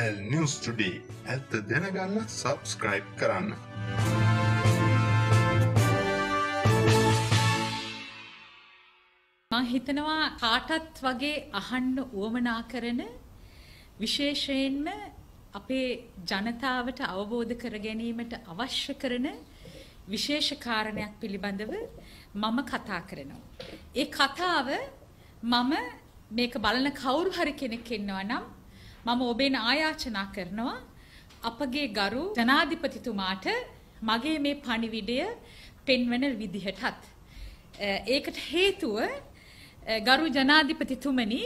SL News Today ඇත්ත දැනගන්න subscribe කරන්න. හිතනවා කාටත් වගේ අහන්න වුවමනා කරන විශේෂයෙන්ම අපේ ජනතාවට අවබෝධ කර ගැනීමට අවශ්‍ය කරන විශේෂ කාරණයක් පිළිබඳව මම කතා කරනවා. ඒ කතාව මම මේක බලන කවුරු හරි කෙනෙක් ඉන්නවා නම් මම ඔබෙන් ආයාචනා කරනවා අපගේ ගරු ජනාධිපතිතුමාට මගේ මේ පණිවිඩය පෙන්වන විදිහටත්. ඒකට හේතුව ගරු ජනාධිපතිතුමනි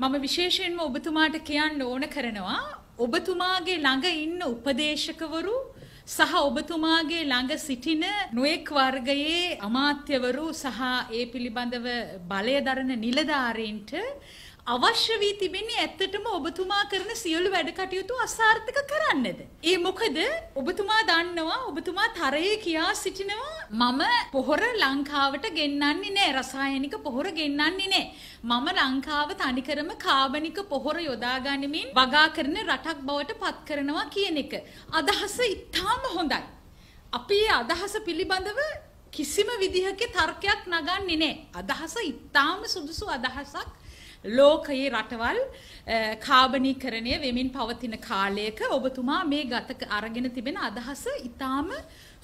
මම විශේෂයෙන්ම ඔබතුමාට කියන්න ඕන කරනවා ඔබතුමාගේ ළඟ ඉන්න උපදේශකවරු සහ ඔබතුමාගේ ළඟ සිටින නොයෙක් වර්ගයේ අමාත්‍යවරු සහ ඒ පිළිබඳව බලය දරන නිලධාරීන්ට අවශ්‍ය වී තිබෙන්නේ ඇත්තටම ඔබතුමා කරන සියලු වැඩ කටයුතු අසාර්ථක කරන්නද. ඒ මොකද ඔබතුමා දන්නවා ඔබතුමා තරයේ කියා සිටිනවා මම පොහොර ලංකාවට ගෙන්නන්නේ නෑ රසායනික පොහොර ගෙන්නන්නේ නෑ. මම ලංකාව තනිකරම කාබනික පොහොර යොදාගනිමින් වගා කරන රටක් බවට පත් කරනවා කියන එක. අදහස ඉතාම හොඳයි. අපි අදහස පිළිබඳව කිසිම විදිහක තර්කයක් නගන්නේ නෑ. අදහස ඉතාම සුදුසු අදහසක්. ලෝකයේ රටවල් කාබනීකරණය වෙමින් පවතින කාලයක ඔබතුමා මේ ගත අරගෙන තිබෙන අදහස ඊටාම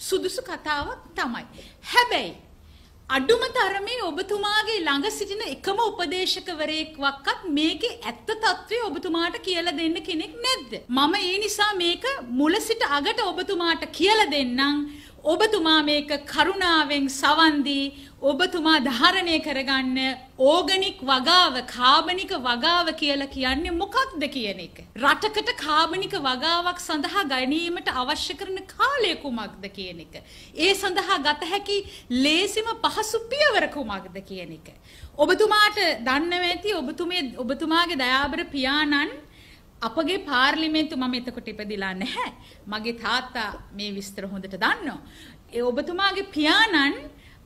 සුදුසු කතාවක් තමයි. හැබැයි අඩුම තරමේ ඔබතුමාගේ ළඟ සිටින එකම උපදේශකවරයෙක්වත් මේකේ ඇත්ත తත්වය ඔබතුමාට කියලා දෙන්න කෙනෙක් නැද්ද? මම ඒ නිසා මේක මුල සිට අගට ඔබතුමාට කියලා දෙන්නම්. ඔබතුමා මේක කරුණාවෙන් සවන් දී ඔබතුමා ධාරණය කරගන්න ඕගනික් වගාව කාබනික වගාව කියලා කියන්නේ මොකක්ද කියන එක. රටකට කාබනික වගාවක් සඳහා ගැනීමට අවශ්‍ය කරන කාලය කුමක්ද කියන එක. ඒ සඳහා ගත හැකි ලේසිම පහසු පියවර කුමක්ද කියන එක. ඔබතුමාට දන්නව ඇති ඔබතුමේ ඔබතුමාගේ දයාබර පියාණන් අපගේ පාර්ලිමේන්තු මම එතකොට ඉපදිලා නැහැ. මගේ තාත්තා මේ විස්තර හොඳට දන්නවා. ඒ ඔබතුමාගේ පියාණන්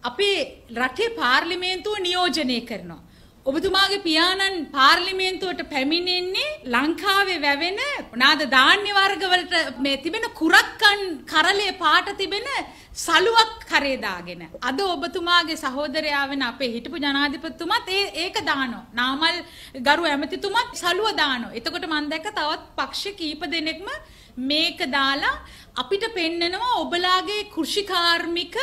අපේ රටේ පාර්ලිමේන්තුව නියෝජනය කරනවා. ඔබතුමාගේ පියාණන් පාර්ලිමේන්තුවට පැමිණෙන්නේ ලංකාවේ වැවෙන නාද ධාන්‍ය වර්ගවලට මේ තිබෙන කුරක්කන් කරලේ පාට තිබෙන සලුවක් කරේ දාගෙන අද ඔබතුමාගේ සහෝදරයා වෙන අපේ හිටපු ජනාධිපතිතුමත් ඒ ඒක දානෝ නාමල් ගරු ඇමතිතුමත් සලුව දානෝ එතකොට මම දැක්ක තවත් පක්ෂ කීප දෙනෙක්ම මේක දාලා අපිට පෙන්නනවා ඔබලාගේ කෘෂිකාර්මික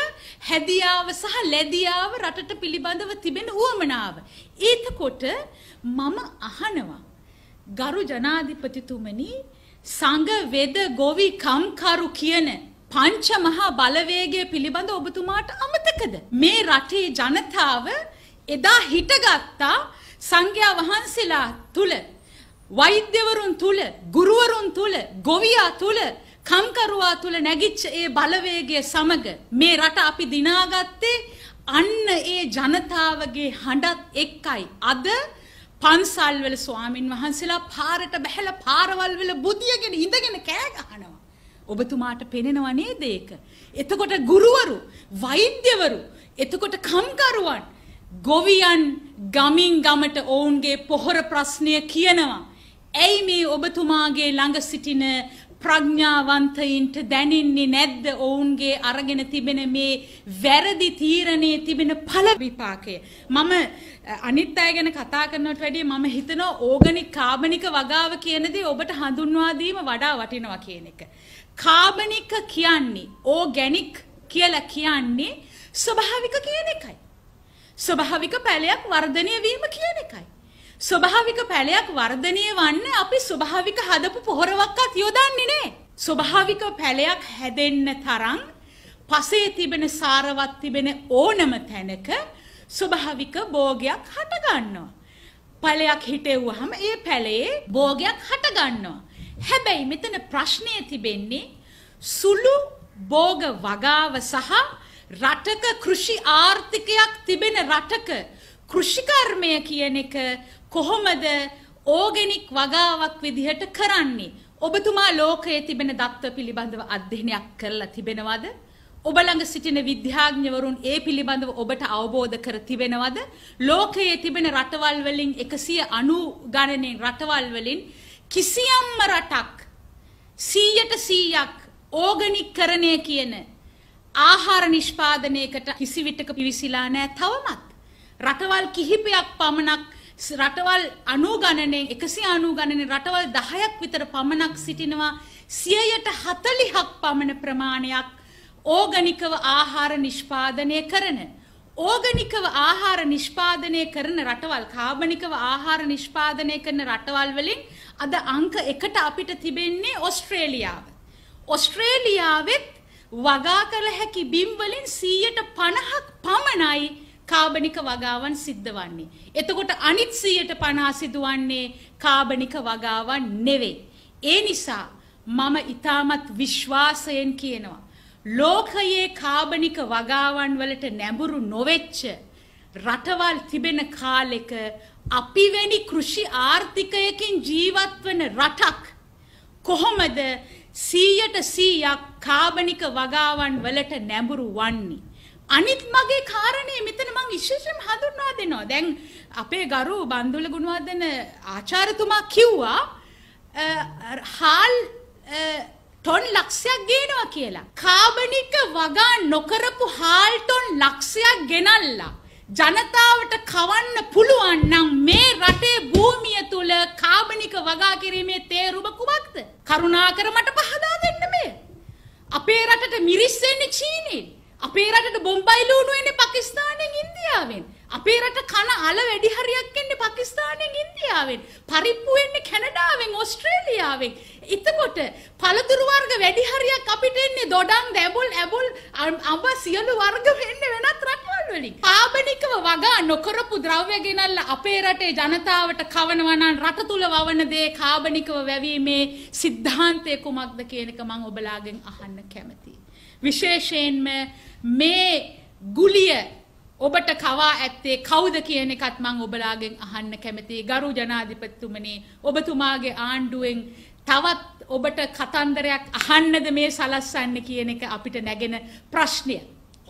හැදියාව සහ ලැබියාව රටට පිළිබඳව තිබෙන උවමනාව ඒතකොට මම අහනවා ගරු ජනාධිපතිතුමනි සංඝ වෙද ගොවි කම්කරු කියන පංච මහා බලවේගය පිළිබඳ ඔබතුමාට අමතකද? මේ රටේ ජනතාව එදා හිටගත්තා සංඝයා වහන්සේලා තුල වෛද්‍යවරුන් තුල ගුරුවරුන් තුල ගොවියා තුල කම්කරුවා තුල නැගිච්ච ඒ බලවේගය සමග මේ රට අපි දිනාගත්තේ අන්න ඒ ජනතාවගේ හඬත් එක්කයි අද පන්සල්වල ස්වාමින් වහන්සේලා පාරට බැහැලා පාරවල් වල බුදියගෙන ඉඳගෙන කෑ ගහනවා ඔබතුමාට පෙනෙනව නේද ඒක? එතකොට ගුරුවරු, වෛද්‍යවරු, එතකොට කම්කරුවන්, ගොවියන් ගමින් ගමට ඔවුන්ගේ පොහොර ප්‍රශ්නය කියනවා. ඇයි මේ ඔබතුමාගේ ළඟ සිටින ප්‍රඥාවන්තයින්ට දැනෙන්නේ නැද්ද ඔවුන්ගේ අරගෙන තිබෙන මේ වැරදි තීරණයේ තිබෙන පළ විපාකය. මම අනිත් අය ගැන කතා කරනවට වැඩිය මම හිතනවා ඕගනික් කාබනික වගාව කියන දේ ඔබට හඳුන්වා දීම වඩා වටිනවා කියන එක. කාබනික කියන්නේ ඕගැනික් කියලා කියන්නේ ස්වභාවික කියන එකයි. ස්වභාවික පැලයක් වර්ධනය වීම කියන එකයි. ස්වභාවික පැලයක් වර්ධනය වන්න අපි ස්වභාවික හදපු පොහොරවක්වත් යොදන්නේ නෑ. ස්වභාවික පැලයක් හැදෙන්න තරම් පසේ තිබෙන සාරවත් තිබෙන ඕනම තැනක ස්වභාවික භෝගයක් හටගන්නවා. පැලයක් හිටෙව්වහම ඒ පැලේ භෝගයක් හටගන්නවා. හැබැයි මෙතන ප්‍රශ්නය තිබෙන්නේ සුළු බෝග වගාව සහ රටක කෘෂි ආර්ථිකයක් තිබෙන රටක කෘෂිකර්මය කියන එක කොහොමද ඕගෙනික් වගාවක් විදිහට කරන්නේ ඔබතුමා ලෝකයේ තිබෙන දත්ව පිළිබඳව අධ්‍යයනයක් කරලා තිබෙනවද ඔබ ළඟ සිටින විද්‍යාඥවරුන් ඒ පිළිබඳව ඔබට අවබෝධ කර තිබෙනවද ලෝකයේ තිබෙන රටවල් වලින් 190 ගණනේ රටවල් වලින් කිසියම්ම රටක් 100ට 100ක් ඕගනික් කරණය කියන ආහාර නිෂ්පාදනයකට කිසිවිටක පිවිසිලා නෑ තවමත්. රටවල් කිහිපයක් පමණක් රටවල් අනුගණනේ 190 ගණනේ රටවල් 10ක් විතර පමණක් සිටිනවා 140ක් පමණ ප්‍රමාණයක් ඕගනිකව ආහාර නිෂ්පාදනය කරන ඕගනිකව ආහාර නිෂ්පාදනය කරන රටවල් කාබනිකව ආහාර නිෂ්පාදනය කරන රටවල් වලින් අද අංක එකට අපිට තිබෙන්නේ ඔස්ට්‍රේලියාව. ඔස්ට්‍රේලියාවෙත් වගා කළ හැකි බිම් වලින් 150ක් පමණයි කාබනික වගාවන් සිද්ධ වන්නේ. එතකොට අනිත් 150 සිදුවන්නේ කාබනික වගාවන් නෙවෙයි. ඒ නිසා මම ඊටමත් විශ්වාසයෙන් කියනවා. ලෝකයේ කාබනික වගාවන් වලට නැඹුරු නොවෙච්ච රටවල් තිබෙන කාලෙක අපි වැනි කෘෂි ආර්ථිකයකින් ජීවත් වන රටක් කොහොමද 100ට 100ක් කාබනික වගාවන් වලට නැඹුරු වන්නේ අනිත් මගේ කාරණේ මෙතන මං විශේෂයෙන් හඳුන්වා දෙනවා. දැන් අපේ ගරු බන්දුල ගුණවර්ධන ආචාර්යතුමා කිව්වා හාල් ටොන් ලක්ෂයක් ගේනවා කියලා. කාබනික වගා නොකරපු හාල් ටොන් ලක්ෂයක් ගෙනල්ලා ජනතාවට කවන්න පුළුවන් නම් මේ රටේ භූමිය තුල කාබනික වගා කිරීමේ තේරුම කුමක්ද? කරුණාකර මට පහදා දෙන්න මේ. අපේ රටට මිරිස් එන්නේ චීනෙන්. අපේ රටට බොම්බයි ලුණු එන්නේ පාකිස්තානයෙන් ඉන්දියාවෙන්. අපේ රට කන අල වැඩි හරියක් එන්නේ පාකිස්තානයෙන් ඉන්දියාවෙන්. පරිප්පු එන්නේ කැනඩාවෙන් ඕස්ට්‍රේලියාවෙන්. එතකොට පළතුරු වර්ග වැඩි හරියක් අපිට එන්නේ දොඩම් දැබුල් ඇබුල් අඹ සියලු වර්ග වෙන්නේ වෙනත් රටවල් වලින්. කාබනිකව වගා නොකරපු ද්‍රව්‍ය ගෙනල්ලා අපේ රටේ ජනතාවට කවනවා නම් රට තුල වවන දේ කාබනිකව වැවීමේ સિદ્ધාන්තය කුමක්ද කියන එක මම ඔබලාගෙන් අහන්න කැමතියි. විශේෂයෙන්ම මේ ගුලිය ඔබට කවා ඇත්තේ කවුද කියන එකත් මං ඔබලාගෙන් අහන්න කැමතියි ගරු ජනාධිපතිතුමනි ඔබතුමාගේ ආණ්ඩුවෙන් තවත් ඔබට කතන්දරයක් අහන්නද මේ සලස්සන්න කියන එක අපිට නැගෙන ප්‍රශ්නය.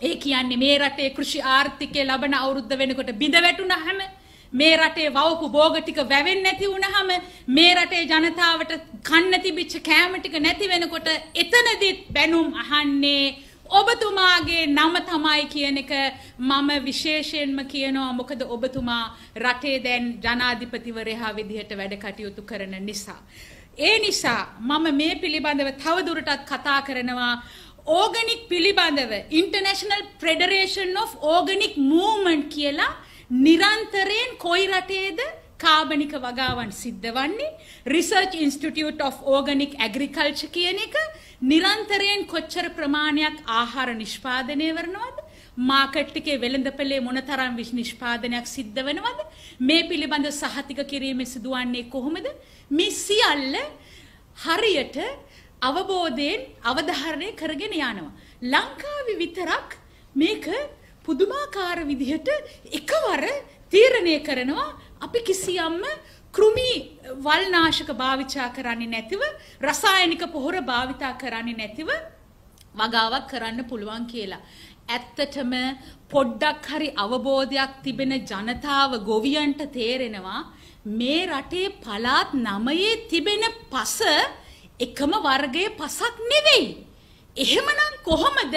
ඒ කියන්නේ මේ රටේ කෘෂි ආර්ථිකය ලබන අවුරුද්ද වෙනකොට බිඳ වැටුණහම මේ රටේ වවපු භෝග ටික වැවෙන්නේ නැති වුණහම මේ රටේ ජනතාවට කන්න තිබිච්ච කෑම ටික නැති වෙනකොට එතනදිත් බැනුම් අහන්නේ ඔබතුමාගේ නම තමයි කියන එක මම විශේෂයෙන්ම කියනවා මොකද ඔබතුමා රටේ දැන් ජනාධිපතිවරයා විදිහට වැඩ කටයුතු කරන නිසා ඒ නිසා මම මේ පිළිබඳව තවදුරටත් කතා කරනවා ඕගනික් පිළිබඳව international federation of organic movement කියලා නිරන්තරයෙන් කොයි රටේද කාබනික වගාවන් සිද්ධ වන්නේ research institute of organic agriculture කියන එක නිරන්තරයෙන් කොච්චර ප්‍රමාණයක් ආහාර නිෂ්පාදනය වරනවද මාකට් එකේ වෙළඳපළේ මොනතරම් විශ් නිෂ්පාදනයක් සිද්ධ වෙනවද මේ පිළිබඳ සහතික කිරීම සිදුවන්නේ කොහොමද මේ සියල්ල හරියට අවබෝධයෙන් අවධාරණය කරගෙන යනවා ලංකාවේ විතරක් මේක පුදුමාකාර විදිහට එකවර තීරණය කරනවා අපි කිසියම්ම කෘමි වල්නාශක භාවිතා කරන්නේ නැතිව රසායනික පොහොර භාවිතා කරන්නේ නැතිව වගාවක් කරන්න පුළුවන් කියලා. ඇත්තටම පොඩ්ඩක් හරි අවබෝධයක් තිබෙන ජනතාව ගොවියන්ට තේරෙනවා මේ රටේ පළාත් නමයේ තිබෙන පස එකම වර්ගයේ පසක් නෙවෙයි. එහෙමනම් කොහොමද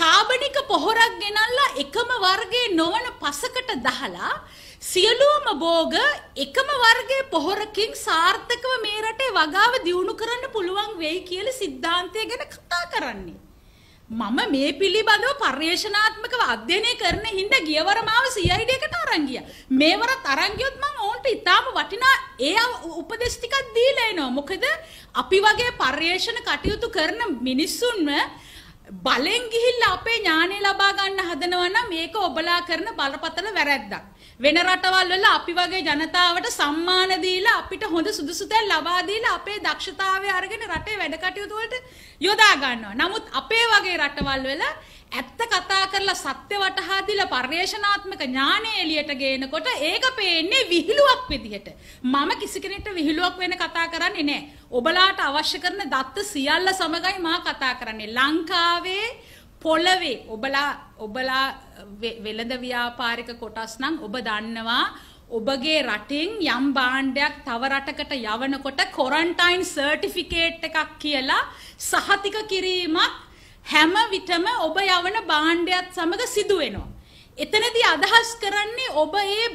කාබනික පොහොරක් ගෙනල්ලා එකම වර්ගයේ නොවන පසකට දහලා සියලුම භෝග එකම වර්ගයේ පොහොරකින් සාර්ථකව මේ රටේ වගාව දියුණු කරන්න පුළුවන් වෙයි කියලා සිද්ධාන්තය ගැන කතා කරන්නේ. මම මේ පිළිබඳව පර්යේෂණාත්මකව අධ්‍යයනය කරන හින්දා ගියවර මාව CID එකට අරන් ගියා. මේවරත් අරන් ගියොත් මම ඕන්ට ඊටාම වටිනා ඒ උපදෙස් ටිකක් දීලා එනවා. මොකද අපි වගේ පර්යේෂණ කටයුතු කරන මිනිස්සුන්ව බලෙන් ගිහිල්ලා අපේ ඥානය ලබා ගන්න හදනවා නම් මේක ඔබලා කරන බලපතල වැරැද්දක්. වෙන රටවල් වල අපි වගේ ජනතාවට සම්මාන දීලා අපිට හොඳ සුදුසු තැන් ලබා දීලා අපේ දක්ෂතාවය අරගෙන රටේ වැඩ කටයුතු වලට යොදා ගන්නවා. නමුත් අපේ වගේ රටවල් වල ඇත්ත කතා කරලා සත්‍ය වටහා දීලා පර්යේෂණාත්මක ඥානය එළියට ගේනකොට ඒක පේන්නේ විහිළුවක් විදිහට. මම කිසි කෙනෙක්ට විහිළුවක් වෙන කතා කරන්නේ නැහැ. ඔබලාට අවශ්‍ය කරන දත්ත සියල්ල සමගයි මා කතා කරන්නේ. ලංකාවේ පොළවේ ඔබලා ඔබලා වෙළඳ ව්‍යාපාරික කොටස් නම් ඔබ දන්නවා ඔබගේ රටින් යම් භාණ්ඩයක් තව රටකට යවනකොට කොරන්ටයින් සර්ටිෆිකේට් එකක් කියලා සහතික කිරීමක් හැම විටම ඔබ යවන භාණ්ඩයත් සමග සිදු වෙනවා. එතනදී අදහස් කරන්නේ ඔබ ඒ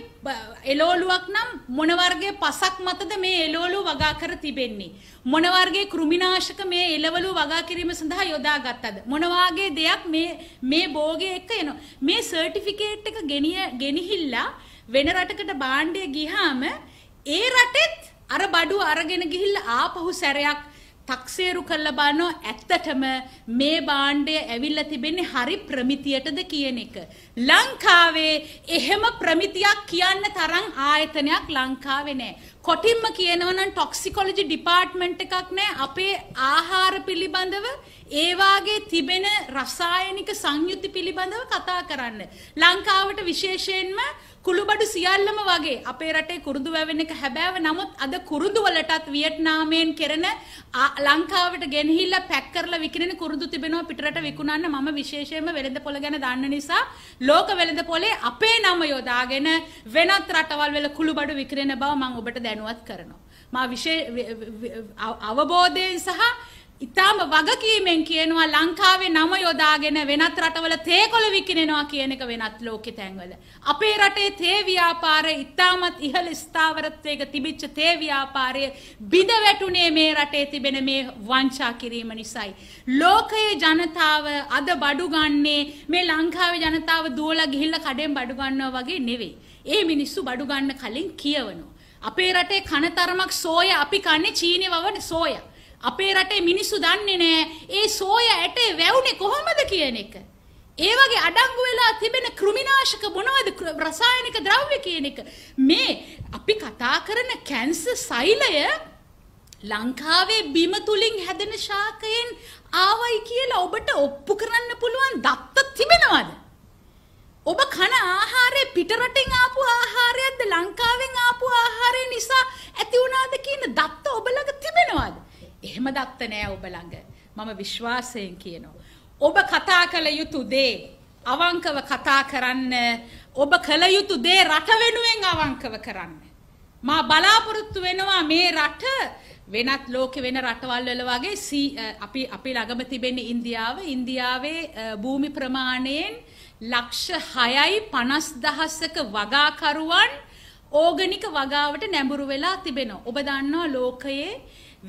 එලෝලුවක් නම් මොන වර්ගයේ පසක් මතද මේ එලෝලුව වගා කර තිබෙන්නේ මොන වර්ගයේ කෘමිනාශක මේ එලවලු වගා කිරීම සඳහා යොදාගත්තද මොන වාගේ දෙයක් මේ මේ භෝගයේ එක එනවා මේ සර්ටිෆිකේට් එක ගෙනිය ගෙනහිල්ලා වෙන රටකට බාණ්ඩය ගිහාම ඒ රටෙත් අර බඩුව අරගෙන ගිහිල්ලා ආපහු සැරයක් තක්සේරු කරලා බලනවා ඇත්තටම මේ භාණ්ඩය ඇවිල්ලා තිබෙන්නේ හරි ප්‍රමිතියටද කියන එක. ලංකාවේ එහෙම ප්‍රමිතියක් කියන්න තරම් ආයතනයක් ලංකාවේ නැහැ. කොටින්ම කියනවනම් ටොක්සිකොලොජි ඩිපාර්ට්මන්ට් එකක් නෑ අපේ ආහාර පිළිබඳව ඒවාගේ තිබෙන රසායනික සංයුති පිළිබඳව කතා කරන්න. ලංකාවට විශේෂයෙන්ම කුළුබඩු සියල්ලම වගේ අපේ රටේ කුරුදු වැවෙන එක හැබෑව නමුත් අද කුරුදු වලටත් වියට්නාමයෙන් කරන ලංකාවට ගෙනහිල්ලා පැක් කරලා විකිනෙන කුරුදු තිබෙනවා පිටරට විකුණන්න මම විශේෂයෙන්ම වෙළඳ පොළ ගැන දන්න නිසා ලෝක වෙළඳ පොලේ අපේ නම යොදාගෙන වෙනත් රටවල් වල කුළුබඩු විකිනෙන බව මම ඔබට දැනුම් දැනුවත් කරනවා. මා අවබෝධයෙන් සහ ඉතාම වගකීමෙන් කියනවා ලංකාවේ නම යොදාගෙන වෙනත් රටවල තේකොළ විකිනෙනවා කියන එක වෙනත් ලෝකෙ තැන්වල. අපේ රටේ තේ ව්‍යාපාරය ඉතාමත් ඉහළ ස්ථාවරත්වයක තිබිච්ච තේ ව්‍යාපාරය බිඳ වැටුනේ මේ රටේ තිබෙන මේ වංචා කිරීම නිසායි. ලෝකයේ ජනතාව අද බඩු ගන්නේ මේ ලංකාවේ ජනතාව දුවලා ගිහිල්ලා කඩෙන් බඩු ගන්නවා වගේ නෙවෙයි. ඒ මිනිස්සු බඩු ගන්න කලින් කියවනවා. අපේ රටේ කන තරමක් සෝය අපි කන්නේ චීනි වවන සෝය. අපේ රටේ මිනිස්සු දන්නේ නෑ ඒ සෝය ඇටේ වැවුනේ කොහොමද කියන එක. ඒ වගේ අඩංගු වෙලා තිබෙන කෘමිනාශක මොනවද රසායනික ද්‍රව්‍ය කියන එක. මේ අපි කතා කරන කැන්සර් සෛලය ලංකාවේ බිම තුලින් හැදෙන ශාකයෙන් ආවයි කියලා ඔබට ඔප්පු කරන්න පුළුවන් දත්ත තිබෙනවද? ඔබ කන ආහාරය පිටරටින් ආපු ආහාරයක්ද ලංකාවෙන් ආපු ආහාරය නිසා ඇති වුණාද කියන දත්ත ඔබ ළඟ තිබෙනවද? එහෙම දත්ත නෑ ඔබ ළඟ. මම විශ්වාසයෙන් කියනවා. ඔබ කතා කළ යුතු දේ අවංකව කතා කරන්න. ඔබ කළ යුතු දේ රට වෙනුවෙන් අවංකව කරන්න. මා බලාපොරොත්තු වෙනවා මේ රට වෙනත් ලෝක වෙන රටවල් වල වගේ අපි අපි ළඟම තිබෙන ඉන්දියාව ඉන්දියාවේ භූමි ප්‍රමාණයෙන් ලක්ෂ 6යි 50000ක වගාකරුවන් ඕගනික වගාවට නැඹුරු වෙලා තිබෙනවා. ඔබ දන්නවා ලෝකයේ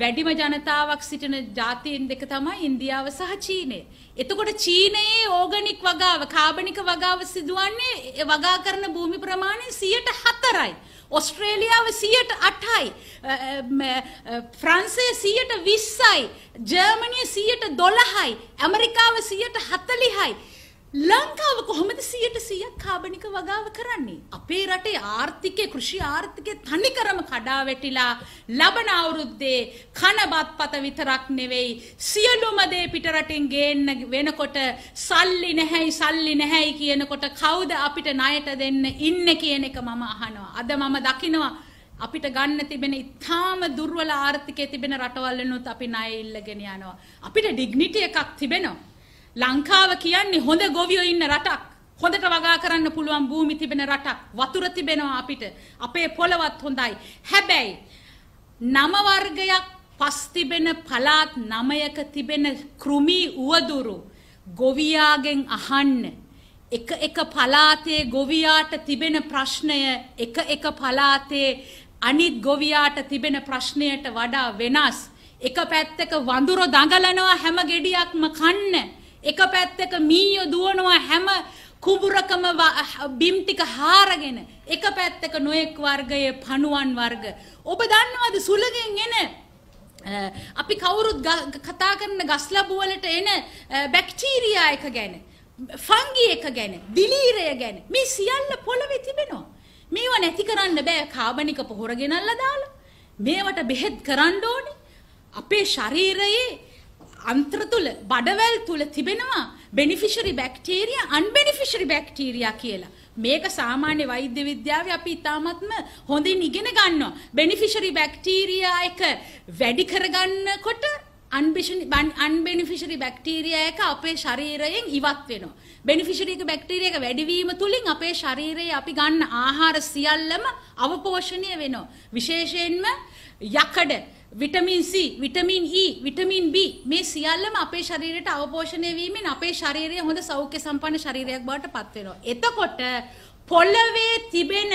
වැඩිම ජනතාවක් සිටින ජාතීන් දෙක තමයි ඉන්දියාව සහ චීනය. එතකොට චීනයේ ඕගනික් වගාව කාබනික වගාව සිදුවන්නේ වගා කරන භූමි ප්‍රමාණය 104යි. ඔස්ට්‍රේලියාව 108යි. ෆ්‍රාන්සය 120යි. ජර්මනිය 112යි. ඇමරිකාව 140යි. ලංකාව කොහොමද 100% කාබනික වගාව කරන්නේ? අපේ රටේ ආර්ථිකය කෘෂි ආර්ථිකය තනිකරම කඩා වැටිලා ලබන අවුරුද්දේ කනබත්පත විතරක් නෙවෙයි සියලුම දේ පිටරටින් ගේන්න වෙනකොට සල්ලි නැහැයි සල්ලි නැහැයි කියනකොට කවුද අපිට ණයට දෙන්න ඉන්නේ කියන එක මම අහනවා. අද මම දකිනවා අපිට ගන්න තිබෙන ඉතාම දුර්වල ආර්ථිකයේ තිබෙන රටවල් වෙනුත් අපි ණය ඉල්ලගෙන යනවා. අපිට ඩිග්නිටි එකක් තිබෙනවා. ලංකාව කියන්නේ හොඳ ගොවියෝ ඉන්න රටක්. හොඳට වගා කරන්න පුළුවන් භූමි තිබෙන රටක්. වතුර තිබෙනවා අපිට. අපේ පොළවත් හොඳයි. හැබැයි නම වර්ගයක් පස් තිබෙන පළාත් නමයක තිබෙන කෘමි උවදුරු ගොවියාගෙන් අහන්න එක එක පලාතේ ගොවියාට තිබෙන ප්‍රශ්නය එක එක පලාතේ අනිත් ගොවියාට තිබෙන ප්‍රශ්නයට වඩා වෙනස් එක පැත්තක වඳුර දඟලනවා හැම ගෙඩියක්ම කන්න එක පැත්තක මීයෝ දුවනවා හැම කුඹුරකම බිම් ටික හාරගෙන එක පැත්තක නොයෙක් වර්ගයේ පණුවන් වර්ග ඔබ දන්නවද සුළගෙන් එන අපි කවුරුත් කතා කරන ගස්ලබු වලට එන බැක්ටීරියා එක ගැන ෆංගි එක ගැන දිලීරය ගැන මේ සියල්ල පොළවේ තිබෙනවා මේවා නැති කරන්න බෑ කාබනික පොහොර ගෙනල්ලා දාලා මේවට බෙහෙත් කරන්න ඕනේ අපේ ශරීරයේ අන්ත්‍ර තුල බඩවැල් තුල තිබෙනවා බෙනිෆිෂරි බැක්ටීරියා අන්බෙනිෆිෂරි බැක්ටීරියා කියලා. මේක සාමාන්‍ය වෛද්‍ය විද්‍යාවේ අපි ඉතාමත්ම හොඳින් ඉගෙන ගන්නවා. බෙනිෆිෂරි බැක්ටීරියා එක වැඩි කරගන්නකොට අන්බෙනිෆිෂරි බැක්ටීරියා එක අපේ ශරීරයෙන් ඉවත් වෙනවා. බෙනිෆිෂරි එක බැක්ටීරියා එක වැඩිවීම තුලින් අපේ ශරීරයේ අපි ගන්න ආහාර සියල්ලම අවපෝෂණය වෙනවා. විශේෂයෙන්ම යකඩ vitamin C vitamin E vitamin B මේ සියල්ලම අපේ ශරීරයට අවපෝෂණය වීමෙන් අපේ ශරීරය හොඳ සෞඛ්‍ය සම්පන්න ශරීරයක් බවට පත් වෙනවා. එතකොට පොළවේ තිබෙන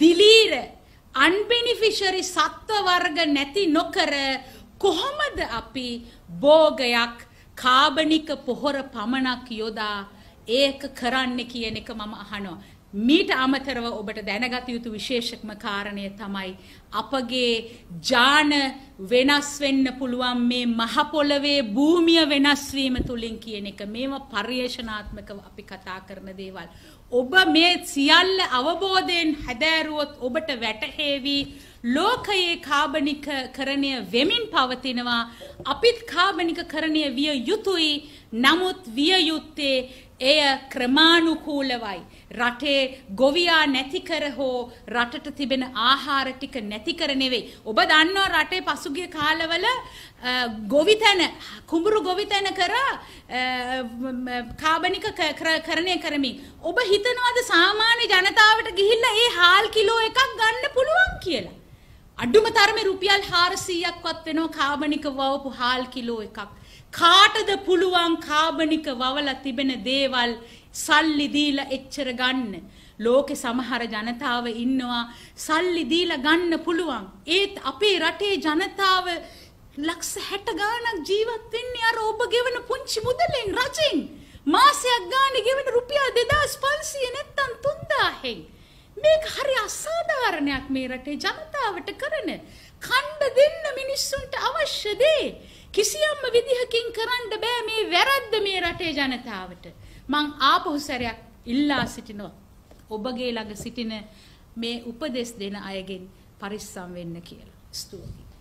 දිලීර අන්බෙනිෆිෂරි සත්ව වර්ග නැති නොකර කොහොමද අපි භෝගයක් කාබනික පොහොර පමණක් යොදා ඒක කරන්න කියන එක මම අහනවා. මීට අමතරව ඔබට දැනගත යුතු විශේෂක්ම කාරණය තමයි අපගේ ජාන වෙනස් වෙන්න පුළුවන් මේ මහපොළවේ භූමිය වෙනස්වීම තුළින් කියන එක මේම පර්යේෂණාත්මකව අපි කතා කරන දේවල්. ඔබ මේ සියල්ල අවබෝධයෙන් හැදෑරුවොත් ඔබට වැටහේවි ලෝකයේ කාබනික කරණය වෙමින් පවතිනවා අපිත් කාබනික කරණය විය යුතුයි නමුත් විය යුත්තේ එය ක්‍රමානුකූලවයි. රටේ ගොවියා නැති කර හෝ රටට තිබෙන ආහාර ටික නැති කර නෙවෙයි. ඔබ දන්නවා රටේ පසුගිය කාලවල ගොවිතැන කුඹුරු ගොවිතැන කර කාබනික කරණය කරමින් ඔබ හිතනවාද සාමාන්‍ය ජනතාවට ගිහිල්ලා ඒ හාල් කිලෝ එකක් ගන්න පුළුවන් කියලා අඩුම තරමේ රුපියල් 400ක්වත් වෙනවා කාබනික වවපු හාල් කිලෝ එකක්. කාටද පුළුවන් කාබනික වවලා තිබෙන දේවල් සල්ලි දීලා එච්චර ගන්න. ලෝකේ සමහර ජනතාව ඉන්නවා සල්ලි දීලා ගන්න පුළුවන්. ඒත් අපේ රටේ ජනතාව ලක්ෂ 60 ගාණක් ජීවත් වෙන්නේ අර ඔබ ගෙවන පුංචි මුදලෙන් රජෙන්. මාසයක් ගානේ ගෙවන රුපියල් 2500 නැත්තම් 3000ෙන්. මේක හරි අසාධාරණයක් මේ රටේ ජනතාවට කරන. කණ්ඩ දෙන්න මිනිස්සුන්ට අවශ්‍ය දේ කිසියම්ම විදිහකින් කරන්න බෑ මේ වැරද්ද මේ රටේ ජනතාවට. මං ආපහු සැරයක් ඉල්ලා සිටිනවා. ඔබගේ ළඟ සිටින මේ උපදෙස් දෙන අයගෙන් පරිස්සම් වෙන්න කියලා. ස්තුතියි.